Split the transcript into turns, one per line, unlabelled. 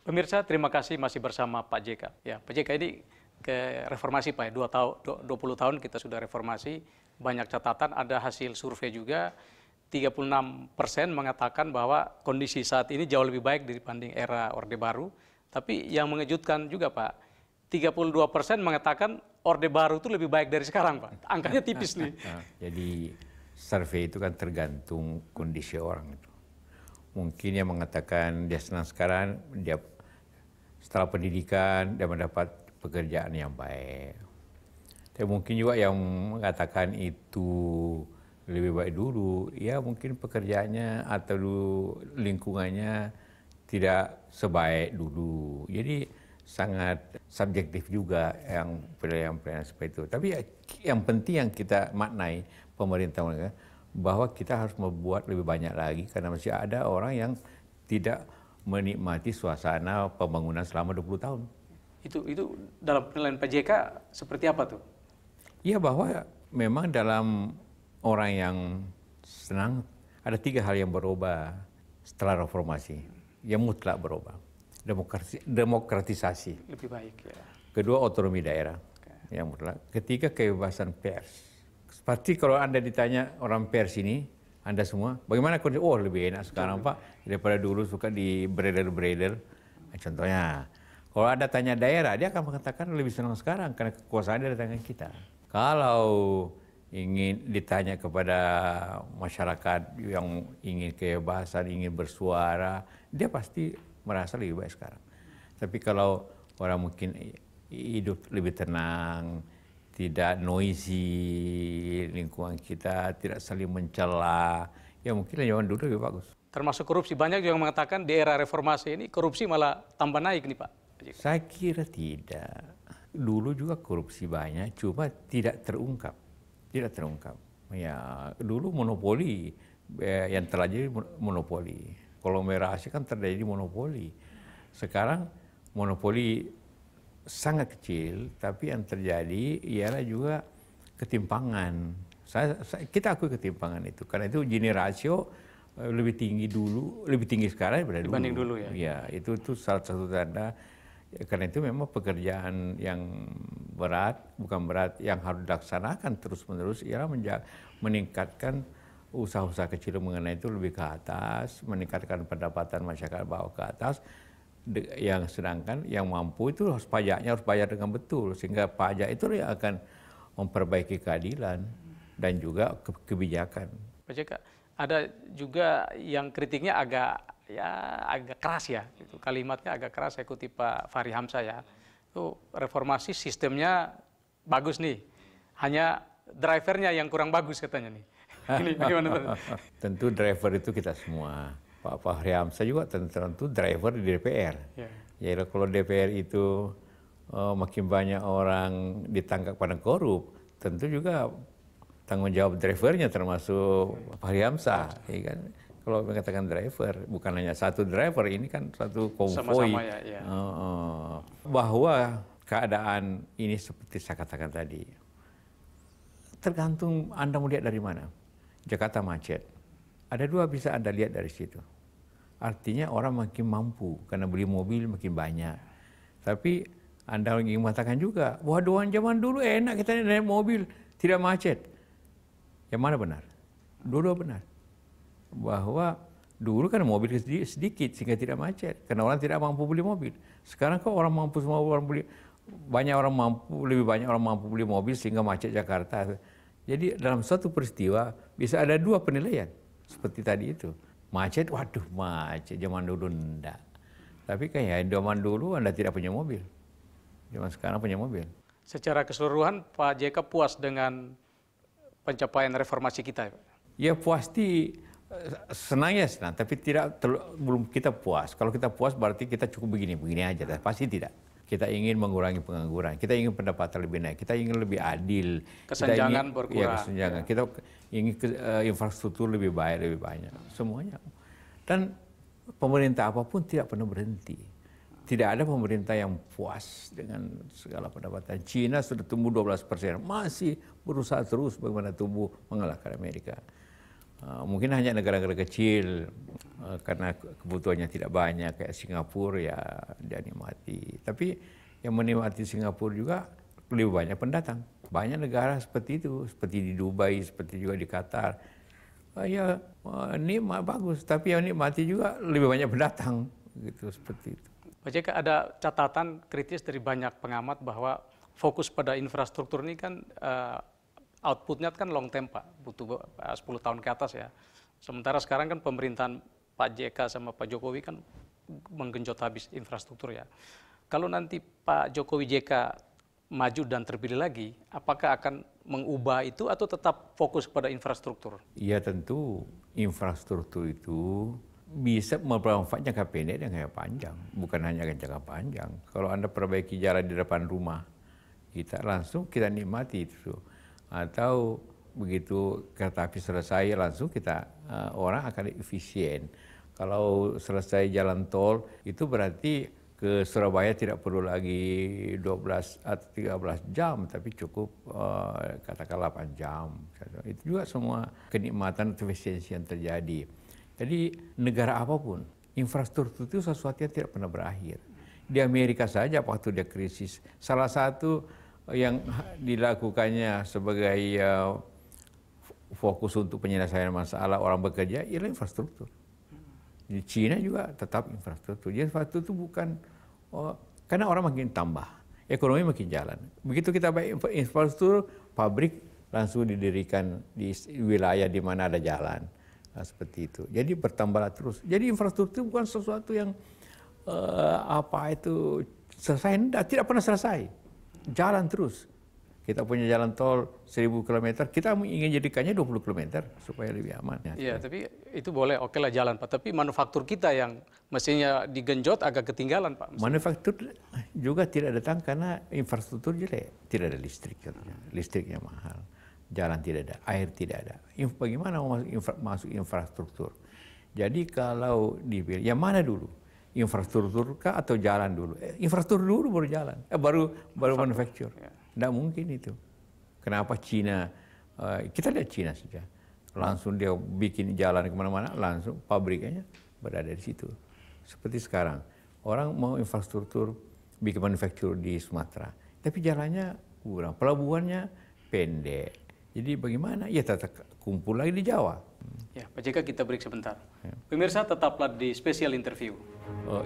Pemirsa, terima kasih masih bersama Pak JK. Ya, Pak JK ini ke reformasi Pak ya. dua tahun, 20 tahun kita sudah reformasi, banyak catatan, ada hasil survei juga, 36 persen mengatakan bahwa kondisi saat ini jauh lebih baik dibanding era Orde Baru, tapi yang mengejutkan juga Pak, 32 persen mengatakan Orde Baru itu lebih baik dari sekarang Pak, angkanya tipis nih.
Jadi survei itu kan tergantung kondisi orang itu mungkin yang mengatakan dia senang sekarang dia setelah pendidikan dia mendapat pekerjaan yang baik. Tapi mungkin juga yang mengatakan itu lebih baik dulu, ya mungkin pekerjaannya atau lingkungannya tidak sebaik dulu. Jadi sangat subjektif juga yang penilaian-penilaian seperti itu. Tapi yang penting yang kita maknai pemerintah mereka, bahwa kita harus membuat lebih banyak lagi karena masih ada orang yang tidak menikmati suasana pembangunan selama 20 tahun.
Itu itu dalam penilaian Pak JK seperti apa tuh?
Iya bahwa memang dalam orang yang senang ada tiga hal yang berubah setelah reformasi yang mutlak berubah. Demokrasi, demokratisasi.
Lebih baik ya.
Kedua otonomi daerah okay. yang mutlak. Ketiga kebebasan pers pasti kalau Anda ditanya orang pers ini, Anda semua, bagaimana kondisi? Oh lebih enak sekarang Pak, daripada dulu suka di breeder-breeder. Nah, contohnya, kalau Anda tanya daerah, dia akan mengatakan lebih senang sekarang karena kekuasaan dari tangan kita. Kalau ingin ditanya kepada masyarakat yang ingin kebebasan, ingin bersuara, dia pasti merasa lebih baik sekarang. Tapi kalau orang mungkin hidup lebih tenang, tidak noisy, lingkungan kita tidak saling mencela. Ya mungkin zaman dulu lebih ya, bagus.
Termasuk korupsi banyak yang mengatakan di era reformasi ini korupsi malah tambah naik nih Pak.
Saya kira tidak. Dulu juga korupsi banyak, cuma tidak terungkap, tidak terungkap. Ya dulu monopoli eh, yang terjadi monopoli, kolomerasi kan terjadi monopoli. Sekarang monopoli sangat kecil, tapi yang terjadi ialah juga ketimpangan. Saya, saya, kita akui ketimpangan itu, karena itu Gini rasio eh, lebih tinggi dulu, lebih tinggi sekarang daripada Dibanding dulu. dulu ya. Ya, itu itu salah satu tanda ya, karena itu memang pekerjaan yang berat, bukan berat, yang harus dilaksanakan terus-menerus ialah meningkatkan usaha-usaha kecil mengenai itu lebih ke atas, meningkatkan pendapatan masyarakat bawah ke atas, yang sedangkan yang mampu itu harus pajaknya harus bayar dengan betul sehingga pajak itu yang akan memperbaiki keadilan dan juga kebijakan.
Pak Jaka, ada juga yang kritiknya agak ya agak keras ya, itu kalimatnya agak keras. Saya kutip Pak Fahri Hamzah ya, itu reformasi sistemnya bagus nih, hanya drivernya yang kurang bagus katanya nih. Ini bagaimana?
Tentu driver itu kita semua Pak Fahri Hamzah juga tentu driver di DPR. Yeah. Ya, kalau DPR itu uh, makin banyak orang ditangkap pada korup, tentu juga tanggung jawab drivernya termasuk yeah. Fahri Hamzah. Ya kan? Kalau mengatakan driver, bukan hanya satu driver, ini kan satu konvoy. Sama-sama ya, ya. uh, bahwa keadaan ini seperti saya katakan tadi, tergantung Anda melihat dari mana. Jakarta macet ada dua bisa Anda lihat dari situ. Artinya orang makin mampu karena beli mobil makin banyak. Tapi Anda ingin mengatakan juga, wah doan zaman dulu enak kita naik mobil, tidak macet. Yang mana benar? Dua-dua benar. Bahwa dulu kan mobil sedikit sehingga tidak macet karena orang tidak mampu beli mobil. Sekarang kok orang mampu semua orang beli banyak orang mampu lebih banyak orang mampu beli mobil sehingga macet Jakarta. Jadi dalam satu peristiwa bisa ada dua penilaian seperti tadi itu. Macet, waduh macet. Zaman dulu ndak. Tapi kayak zaman dulu Anda tidak punya mobil. Zaman sekarang punya mobil.
Secara keseluruhan Pak JK puas dengan pencapaian reformasi kita?
Ya pasti senang ya senang, tapi tidak belum kita puas. Kalau kita puas berarti kita cukup begini-begini aja, pasti tidak kita ingin mengurangi pengangguran, kita ingin pendapatan lebih naik, kita ingin lebih adil, kesenjangan kita ingin, berkurang, ya, kesenjangan, ya. kita ingin ke, uh, infrastruktur lebih baik, lebih banyak, semuanya. Dan pemerintah apapun tidak pernah berhenti. Tidak ada pemerintah yang puas dengan segala pendapatan. Cina sudah tumbuh 12 persen, masih berusaha terus bagaimana tumbuh mengalahkan Amerika. Ah, mungkin hanya negara-negara kecil ah, karena kebutuhannya tidak banyak kayak Singapura ya dia nikmati. Tapi yang menikmati Singapura juga lebih banyak pendatang. Banyak negara seperti itu, seperti di Dubai, seperti juga di Qatar. Ah, ya ini bagus, tapi yang nikmati juga lebih banyak pendatang gitu seperti itu.
Pak JK ada catatan kritis dari banyak pengamat bahwa fokus pada infrastruktur ini kan uh, outputnya kan long term Pak, butuh 10 eh, tahun ke atas ya. Sementara sekarang kan pemerintahan Pak JK sama Pak Jokowi kan menggenjot habis infrastruktur ya. Kalau nanti Pak Jokowi JK maju dan terpilih lagi, apakah akan mengubah itu atau tetap fokus pada infrastruktur?
Iya tentu infrastruktur itu bisa memperlambat jangka pendek dan jangka panjang, bukan hanya jangka panjang. Kalau Anda perbaiki jalan di depan rumah, kita langsung kita nikmati itu atau begitu kereta api selesai langsung kita uh, orang akan efisien. Kalau selesai jalan tol itu berarti ke Surabaya tidak perlu lagi 12 atau 13 jam tapi cukup uh, katakanlah 8 jam. Itu juga semua kenikmatan efisiensi yang terjadi. Jadi negara apapun infrastruktur itu sesuatu yang tidak pernah berakhir. Di Amerika saja waktu dia krisis salah satu yang dilakukannya sebagai uh, fokus untuk penyelesaian masalah orang bekerja ialah infrastruktur. Di China juga tetap infrastruktur. Jadi infrastruktur itu bukan uh, karena orang makin tambah, ekonomi makin jalan. Begitu kita baik infrastruktur, pabrik langsung didirikan di wilayah di mana ada jalan. Nah, seperti itu. Jadi bertambahlah terus. Jadi infrastruktur bukan sesuatu yang uh, apa itu selesai tidak pernah selesai jalan terus. Kita punya jalan tol 1000 km, kita ingin jadikannya 20 km supaya lebih aman. Ya.
Iya ya tapi itu boleh, oke okay lah jalan Pak. Tapi manufaktur kita yang mestinya digenjot agak ketinggalan Pak.
Manufaktur juga tidak datang karena infrastruktur jelek. Tidak ada listrik, listriknya mahal. Jalan tidak ada, air tidak ada. Bagaimana masuk, infrastruktur? Jadi kalau dipilih, yang mana dulu? infrastruktur kah atau jalan dulu? Eh, infrastruktur dulu baru jalan, eh, baru baru manufaktur. Tidak ya. mungkin itu. Kenapa Cina? Uh, kita lihat Cina saja, langsung dia bikin jalan kemana-mana, langsung pabriknya berada di situ. Seperti sekarang, orang mau infrastruktur bikin manufaktur di Sumatera, tapi jalannya kurang, pelabuhannya pendek. Jadi bagaimana? Ya tetap kumpul lagi di Jawa.
Ya, Pak JK kita break sebentar. Ya. Pemirsa tetaplah di spesial interview.
呃。